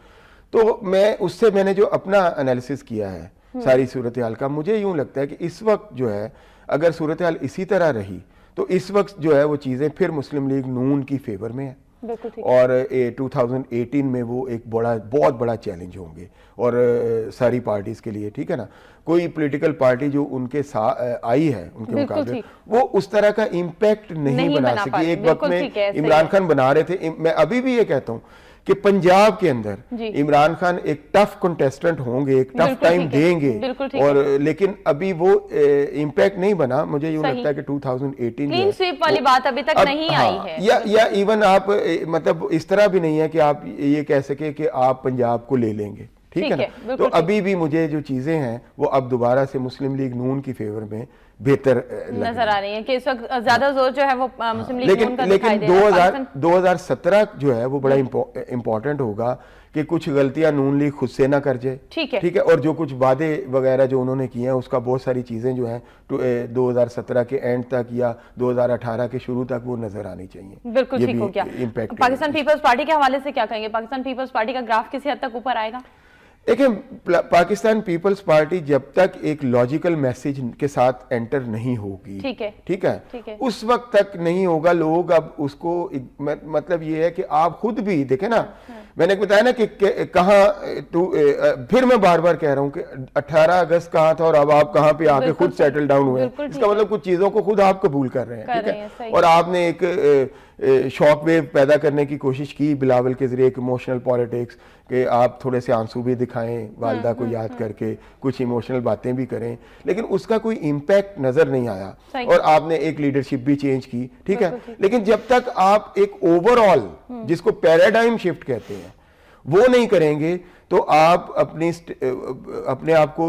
तो मैं उससे मैंने जो अपना एनालिसिस किया है हम्म। सारी सूरत हाल का मुझे यूँ लगता है कि इस वक्त जो है अगर सूरत हाल इसी तरह रही तो इस वक्त जो है वो चीज़ें फिर मुस्लिम लीग नून की फेवर में है और ए, 2018 में वो एक बड़ा बहुत बड़ा चैलेंज होंगे और सारी पार्टीज के लिए ठीक है ना कोई पॉलिटिकल पार्टी जो उनके साथ आई है उनके मुकाबले वो उस तरह का इम्पैक्ट नहीं, नहीं बना, बना सकी एक वक्त में इमरान खान बना रहे थे मैं अभी भी ये कहता हूँ कि पंजाब के अंदर इमरान खान एक टफ कंटेस्टेंट होंगे एक टफ टाइम देंगे और लेकिन अभी वो इम्पैक्ट नहीं बना मुझे यूँ लगता है कि 2018 क्लीन स्वीप वाली बात अभी तक अब, नहीं हाँ, आई है या या इवन आप मतलब इस तरह भी नहीं है कि आप ये कह सके कि आप पंजाब को ले लेंगे ठीक है ना तो अभी भी मुझे जो चीज़ें हैं वो अब दोबारा से मुस्लिम लीग नून की फेवर में बेहतर नजर आ रही है कि इस वक्त ज्यादा जोर जो है वो हाँ। मुस्लिम लीग लेकिन का लेकिन दो हजार दो हजार सत्रह जो है वो बड़ा इम्पोर्टेंट होगा कि कुछ गलतियां नून लीग खुद से ना कर जाए ठीक है ठीक है और जो कुछ वादे वगैरह जो उन्होंने किए हैं उसका बहुत सारी चीज़ें जो है दो हजार सत्रह के एंड तक या 2018 के शुरू तक वो नजर आनी चाहिए बिल्कुल ठीक हो गया पाकिस्तान पीपल्स पार्टी के हवाले से क्या कहेंगे पाकिस्तान पीपल्स पार्टी का ग्राफ किसी हद तक ऊपर आएगा देखिए पाकिस्तान पीपल्स पार्टी जब तक एक लॉजिकल मैसेज के साथ एंटर नहीं होगी ठीक है ठीक है ठीक है उस वक्त तक नहीं होगा लोग अब उसको मतलब ये है कि आप खुद भी देखे ना हाँ। मैंने बताया ना कि कहा टू फिर मैं बार बार कह रहा हूँ कि 18 अगस्त कहाँ था और अब आप कहाँ पे आके खुद सेटल डाउन हुए इसका मतलब कुछ चीजों को खुद आप कबूल कर रहे हैं ठीक है और आपने एक शॉक वेव पैदा करने की कोशिश की बिलावल के ज़रिए एक इमोशनल पॉलिटिक्स के आप थोड़े से आंसू भी दिखाएं वालदा को हम्म, हम्म, याद हम्म। करके कुछ इमोशनल बातें भी करें लेकिन उसका कोई इम्पैक्ट नज़र नहीं आया और आपने एक लीडरशिप भी चेंज की ठीक है लेकिन जब तक आप एक ओवरऑल जिसको पैराडाइम शिफ्ट कहते हैं वो नहीं करेंगे तो आप अपनी अपने आप को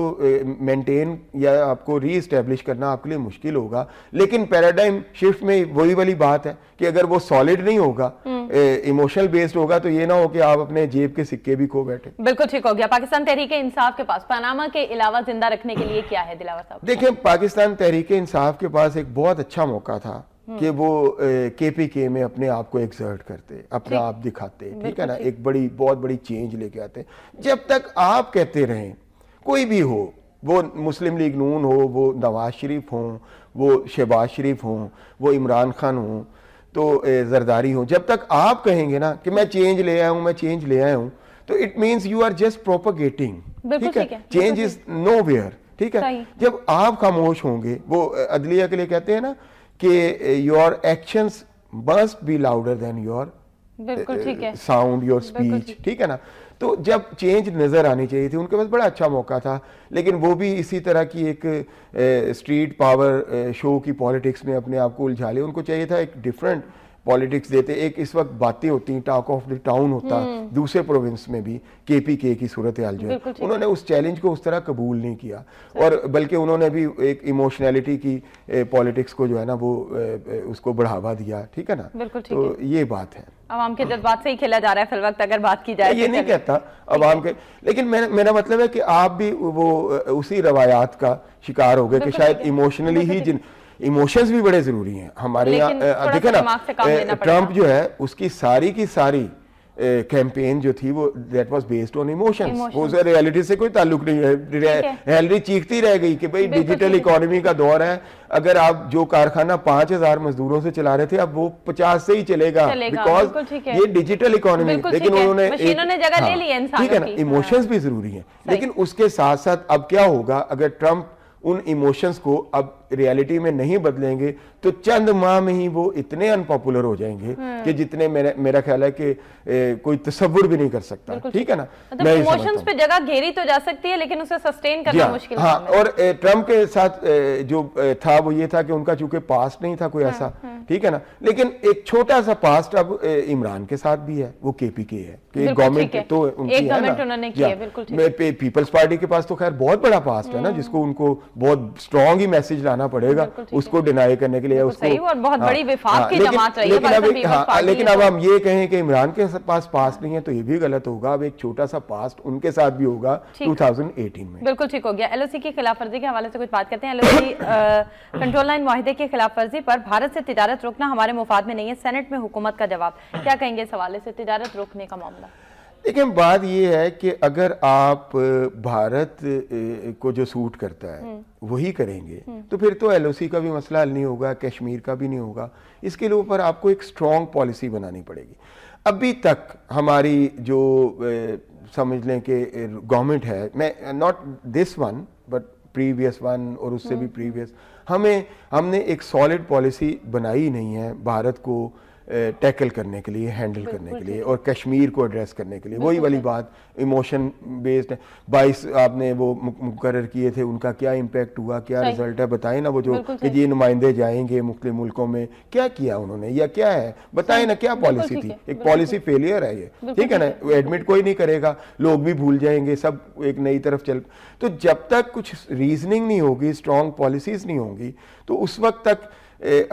मेंटेन या आपको री इस्टेब्लिश करना आपके लिए मुश्किल होगा लेकिन पैराडाइम शिफ्ट में वही वाली बात है कि अगर वो सॉलिड नहीं होगा इमोशनल हम्म। बेस्ड होगा तो ये ना हो कि आप अपने जेब के सिक्के भी खो बैठे बिल्कुल ठीक हो गया पाकिस्तान तहरीक इंसाफ के पास पनामा के अलावा जिंदा रखने के लिए क्या है दिलावर साहब देखिये पाकिस्तान तहरीक इंसाफ के पास एक बहुत अच्छा मौका था हम्म। कि वो के में अपने आप को एक्सर्ट करते अपना आप दिखाते ठीक है ना एक बड़ी बहुत बड़ी चेंज लेके आते जब तक आप कहते रहें कोई भी हो वो मुस्लिम लीग नून हो वो नवाज शरीफ हो वो शहबाज शरीफ हो वो इमरान खान हो तो जरदारी हों जब तक आप कहेंगे ना कि मैं चेंज ले आया हूँ मैं चेंज ले आया हूँ तो it means you are just propagating ठीक है चेंज इज नो वेयर ठीक है जब आप खामोश होंगे वो अदलिया के लिए कहते हैं ना कि योर एक्शंस बस be louder than your sound your speech ठीक है ना तो जब चेंज नज़र आनी चाहिए थी उनके पास बड़ा अच्छा मौका था लेकिन वो भी इसी तरह की एक uh, street power uh, show की पॉलिटिक्स में अपने आप को उलझा लिया उनको चाहिए था एक डिफरेंट पॉलिटिक्स देते एक इस वक्त बातें होती टॉक ऑफ द टाउन होता हम्म। दूसरे प्रोविंस में भी के पी के की सूरत हाल जो है उन्होंने उस चैलेंज को उस तरह कबूल नहीं किया और बल्कि उन्होंने भी एक इमोशनैलिटी की पॉलिटिक्स को जो है ना वो उसको बढ़ावा दिया ठीक है ना तो ये बात है आवाम के जज्बात से ही खेला जा रहा है फिल वक्त अगर बात की जाए ये तो नहीं कहता आवाम के लेकिन मेरा मेरा मतलब है कि आप भी वो उसी रवायात का शिकार हो गए कि शायद इमोशनली ही जिन इमोशंस भी बड़े जरूरी हैं हमारे यहाँ देखे ना ट्रंप जो है उसकी सारी की सारी कैंपेन जो थी वो that was based on emotions वो रियलिटी से कोई ताल्लुक नहीं है हेलरी चीखती रह गई कि भाई डिजिटल इकोनॉमी का दौर है अगर आप जो कारखाना पांच हजार मजदूरों से चला रहे थे अब वो पचास से ही चलेगा बिकॉज ये डिजिटल इकोनॉमी लेकिन उन्होंने हाँ। ठीक है ना इमोशंस हाँ। भी जरूरी है लेकिन उसके साथ साथ अब क्या होगा अगर ट्रंप उन इमोशंस को अब रियलिटी में नहीं बदलेंगे तो चंद माह में ही वो इतने अनपॉपुलर हो जाएंगे हम्म। कि जितने मेरा मेरा ख्याल है कि ए, कोई तस्वुर भी नहीं कर सकता ठीक है ना मतलब मैं इमोशंस पे जगह घेरी तो जा सकती है लेकिन उसे सस्टेन करना हाँ। मुश्किल हाँ और ट्रम्प के साथ जो था वो ये था कि उनका चूंकि पास्ट नहीं था कोई हाँ, ऐसा हाँ। ठीक है ना लेकिन एक छोटा सा पास्ट अब इमरान के साथ भी है वो केपीके है कि गवर्नमेंट तो उनकी है ना पीपल्स पार्टी के पास तो खैर बहुत बड़ा पास्ट है ना हम्म। जिसको उनको बहुत स्ट्रॉन्ग ही मैसेज आना पड़ेगा उसको डिनाई करने के लिए उसको बहुत हाँ। बड़ी विफाक हाँ, लेकिन अब हाँ, लेकिन अब तो। हम ये कहें कि इमरान के पास पास नहीं है तो ये भी गलत होगा अब एक छोटा सा पास उनके साथ भी होगा टू में बिल्कुल ठीक हो गया एल की खिलाफ वर्जी के हवाले से कुछ बात करते हैं एलओसी कंट्रोल लाइन माहे की खिलाफ वर्जी पर भारत से तजारत रोकना हमारे मुफाद में नहीं है सेनेट में हुकूमत का जवाब क्या कहेंगे इस हवाले से तजारत रोकने का मामला लेकिन बात यह है कि अगर आप भारत को जो सूट करता है हम्म। वही करेंगे हम्म। तो फिर तो एलओसी का भी मसला हल नहीं होगा कश्मीर का भी नहीं होगा इसके लिए ऊपर आपको एक स्ट्रॉन्ग पॉलिसी बनानी पड़ेगी अभी तक हमारी जो समझ लें कि गवर्नमेंट है मैं not this one but previous one और उससे भी प्रीवियस हम्म। हमें हमने एक सॉलिड पॉलिसी बनाई नहीं है भारत को टैकल करने के लिए हैंडल करने के लिए और कश्मीर को एड्रेस करने के लिए वही वाली बात इमोशन बेस्ड है बाईस आपने वो मुकर किए थे उनका क्या इम्पेक्ट हुआ क्या रिजल्ट है बताएं ना वो जो कि ये नुमाइंदे जाएंगे मुख्तु मुल्कों में क्या किया उन्होंने या क्या है बताएं ना क्या पॉलिसी थी एक पॉलिसी फेलियर है ये ठीक है ना एडमिट कोई नहीं करेगा लोग भी भूल जाएंगे सब एक नई तरफ चल तो जब तक कुछ रीजनिंग नहीं होगी स्ट्रॉन्ग पॉलिसीज नहीं होंगी तो उस वक्त तक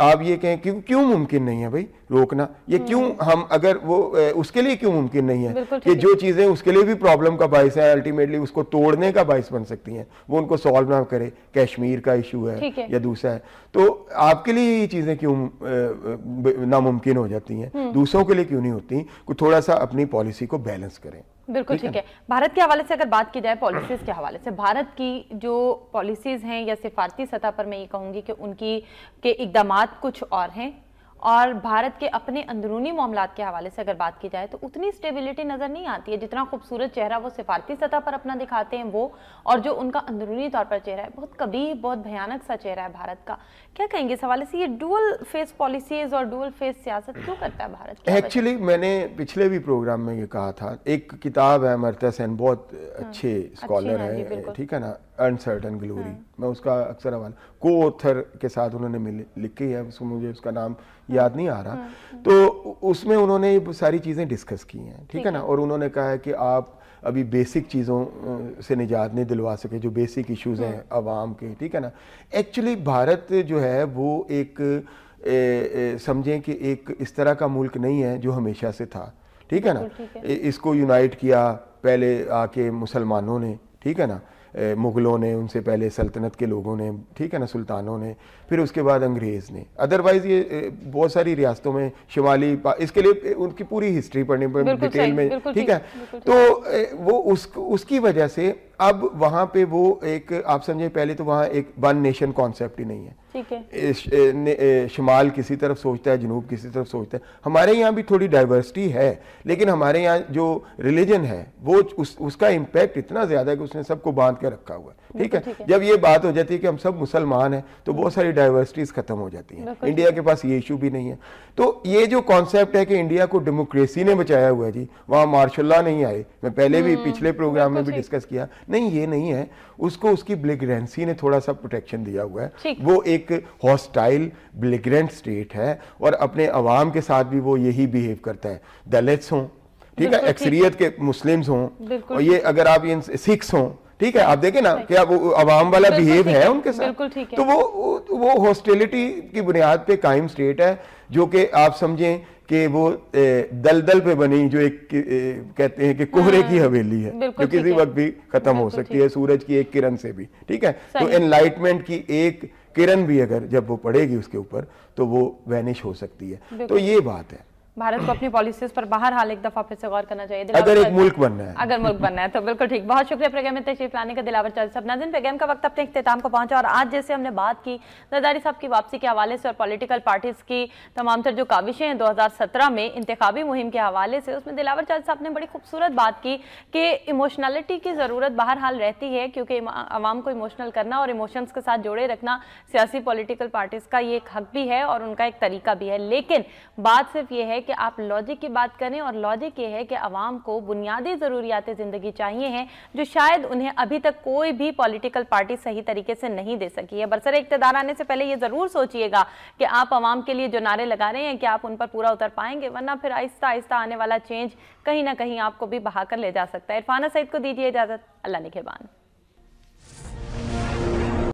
आप ये कहें क्यों क्यों मुमकिन नहीं है भाई रोकना ये हम्म। क्यों हम अगर वो उसके लिए क्यों मुमकिन नहीं है कि जो चीज़ें उसके लिए भी प्रॉब्लम का बायस है अल्टीमेटली उसको तोड़ने का बायस बन सकती हैं वो उनको सॉल्व ना करे कश्मीर का इशू है, है या दूसरा है तो आपके लिए ये चीज़ें क्यों नामुमकिन हो जाती हैं हम्म। दूसरों के लिए क्यों नहीं होती कुछ थोड़ा सा अपनी पॉलिसी को बैलेंस करें बिल्कुल ठीक है भारत के हवाले से अगर बात की जाए पॉलिसीज़ के हवाले से भारत की जो पॉलिसीज़ हैं या सिफारती सतह पर मैं ये कहूँगी कि उनकी के इकदाम कुछ और हैं और भारत के अपने अंदरूनी मामला के हवाले से अगर बात की जाए तो उतनी स्टेबिलिटी नज़र नहीं आती है जितना खूबसूरत चेहरा वो सिफारती सतह पर अपना दिखाते हैं वो और जो उनका अंदरूनी तौर पर चेहरा है बहुत कभी बहुत भयानक सा चेहरा है भारत का क्या कहेंगे इस हवाले से ये डुअल फेस पॉलिसीज और डुअल फेस सियासत क्यों करता है भारत एक्चुअली मैंने पिछले भी प्रोग्राम में ये कहा था एक किताब है मरता सेन बहुत हाँ, अच्छे स्कॉलर हाँ है ठीक है ना अनसर्टन ग्लोरी हाँ। मैं उसका अक्सर हवाला को ऑथर के साथ उन्होंने लिखी है उसको मुझे उसका नाम याद नहीं आ रहा हाँ, हाँ। तो उसमें उन्होंने ये सारी चीज़ें डिस्कस की हैं ठीक है ना और उन्होंने कहा है कि आप अभी बेसिक चीज़ों से निजात नहीं दिलवा सके जो बेसिक इश्यूज हैं आवाम के ठीक है ना एक्चुअली भारत जो है वो एक समझें कि एक इस तरह का मुल्क नहीं है जो हमेशा से था ठीक है ना इसको यूनाइट किया पहले आके मुसलमानों ने ठीक है ना मुग़लों ने उनसे पहले सल्तनत के लोगों ने ठीक है ना सुल्तानों ने फिर उसके बाद अंग्रेज़ ने अदरवाइज़ ये बहुत सारी रियासतों में शिमाली इसके लिए उनकी पूरी हिस्ट्री पढ़नी डिटेल में ठीक है तो वो उस उसकी वजह से अब वहां पे वो एक आप समझे पहले तो वहाँ एक वन नेशन कॉन्सेप्ट ही नहीं है ठीक है शुमाल किसी तरफ सोचता है जनूब किसी तरफ सोचता है हमारे यहाँ भी थोड़ी डाइवर्सिटी है लेकिन हमारे यहाँ जो रिलीजन है वो उस, उसका इम्पैक्ट इतना ज़्यादा है कि उसने सबको बांध के रखा हुआ है ठीक है जब ये बात हो जाती है कि हम सब मुसलमान हैं तो हम्म। बहुत सारी डाइवर्सिटीज़ ख़त्म हो जाती हैं इंडिया के पास ये इशू भी नहीं है तो ये जो कॉन्सेप्ट है कि इंडिया को डेमोक्रेसी ने बचाया हुआ है जी वहाँ मार्शल्ला नहीं आए मैं पहले भी हम्म। पिछले प्रोग्राम में भी डिस्कस किया नहीं ये नहीं है उसको उसकी ब्लिग्रेंसी ने थोड़ा सा प्रोटेक्शन दिया हुआ है वो एक हॉस्टाइल ब्लिग्रेंट स्टेट है और अपने अवाम के साथ भी वो यही बिहेव करता है दलित्स हों ठीक है अक्सरियत के मुस्लिम्स हों और ये अगर आप ये सिख्स हों ठीक है आप देखें ना क्या वो आवाम वाला बिहेव है उनके साथ तो वो वो हॉस्टेलिटी की बुनियाद पे कायम स्टेट है जो कि आप समझें कि वो दलदल पे बनी जो एक कहते हैं कि कोहरे की हम्म, हवेली है जो किसी वक्त भी खत्म हो सकती है सूरज की एक किरण से भी ठीक है तो एनलाइटमेंट की एक किरण भी अगर जब वो पड़ेगी उसके ऊपर तो वो वैनिश हो सकती है तो ये बात है भारत को अपनी पॉलिसीज पर बाहर हाल एक दफा फिर से गौर करना चाहिए अगर एक मुल्क बनना है अगर मुल्क बनना है तो बिल्कुल ठीक बहुत शुक्रिया प्रोग्राम में तशरीफ लाने का दिलावर चल साहब नाजिन प्रोग्राम का वक्त अपने तो इख्ताम को पहुंचा और आज जैसे हमने बात की जरदारी साहब की वापसी के हवाले से और पॉलिटिकल पार्टीज की तमाम तर जो काविशें हैं दो में इंतबी मुहिम के हवाले से उसमें दिलावर चल साहब ने बड़ी खूबसूरत बात की कि इमोशनलिटी की ज़रूरत बहर हाल रहती है क्योंकि आवाम को इमोशनल करना और इमोशंस के साथ जोड़े रखना सियासी पोलिटिकल पार्टीज़ का ये एक हक भी है और उनका एक तरीका भी है लेकिन बात सिर्फ ये है कि आप लॉजिक की बात करें और लॉजिक ये है कि आवाम को बुनियादी ज़रूरियात ज़िंदगी चाहिए हैं जो शायद उन्हें अभी तक कोई भी पॉलिटिकल पार्टी सही तरीके से नहीं दे सकी है बरसर इकतदार आने से पहले ये ज़रूर सोचिएगा कि आप आवाम के लिए जो नारे लगा रहे हैं कि आप उन पर पूरा उतर पाएंगे वरना फिर आहिस्ता आहिस्ता आने वाला चेंज कहीं ना कहीं आपको भी बहा कर ले जा सकता है इरफाना सईद को दीजिए इजाज़त अल्लाह निखेबान